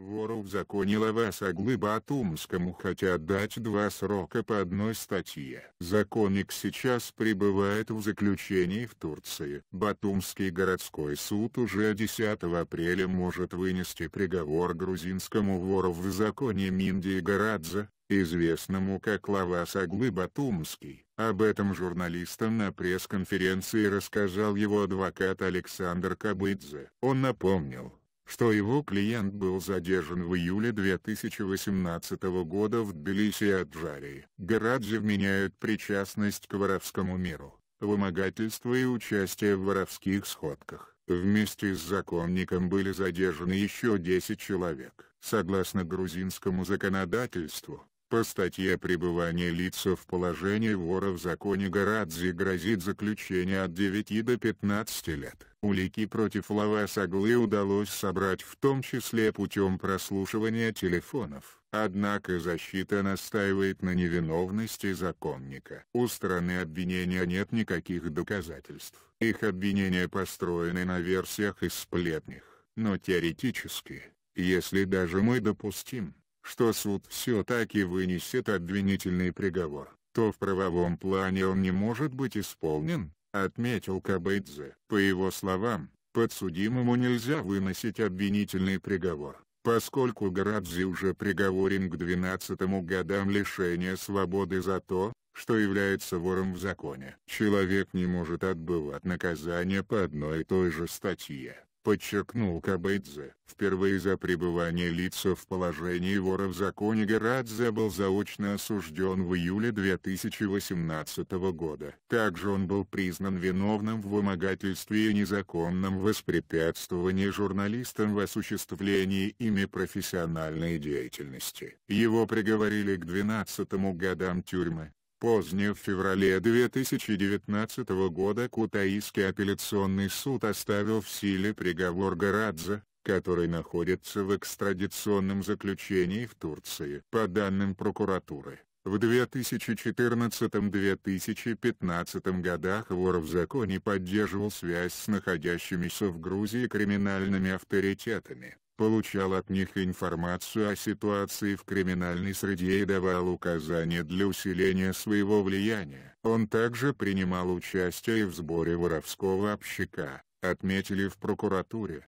Вора в законе Аглы Батумскому хотят дать два срока по одной статье. Законник сейчас пребывает в заключении в Турции. Батумский городской суд уже 10 апреля может вынести приговор грузинскому вору в законе Минди Гарадзе, известному как Лавас Батумский. Об этом журналистам на пресс-конференции рассказал его адвокат Александр Кабыдзе. Он напомнил что его клиент был задержан в июле 2018 года в Тбилиси и Аджарии. Герадзе вменяют причастность к воровскому миру, вымогательству и участие в воровских сходках. Вместе с законником были задержаны еще 10 человек. Согласно грузинскому законодательству, по статье пребывания лица в положении вора в законе Гарадзе грозит заключение от 9 до 15 лет. Улики против Лава Саглы удалось собрать в том числе путем прослушивания телефонов. Однако защита настаивает на невиновности законника. У стороны обвинения нет никаких доказательств. Их обвинения построены на версиях и сплетнях. Но теоретически, если даже мы допустим, что суд все-таки вынесет обвинительный приговор, то в правовом плане он не может быть исполнен, отметил Кабейдзе. По его словам, подсудимому нельзя выносить обвинительный приговор, поскольку Гарадзе уже приговорен к 12 годам лишения свободы за то, что является вором в законе. Человек не может отбывать наказание по одной и той же статье подчеркнул Кабейдзе. Впервые за пребывание лица в положении вора в законе Гарадзе был заочно осужден в июле 2018 года. Также он был признан виновным в вымогательстве и незаконном воспрепятствовании журналистам в осуществлении ими профессиональной деятельности. Его приговорили к 12 годам тюрьмы. Позднее в феврале 2019 года Кутаиский апелляционный суд оставил в силе приговор Гарадзе, который находится в экстрадиционном заключении в Турции. По данным прокуратуры, в 2014-2015 годах вор в законе поддерживал связь с находящимися в Грузии криминальными авторитетами, получал от них информацию о ситуации в криминальной среде и давал указания для усиления своего влияния. Он также принимал участие и в сборе воровского общака, отметили в прокуратуре.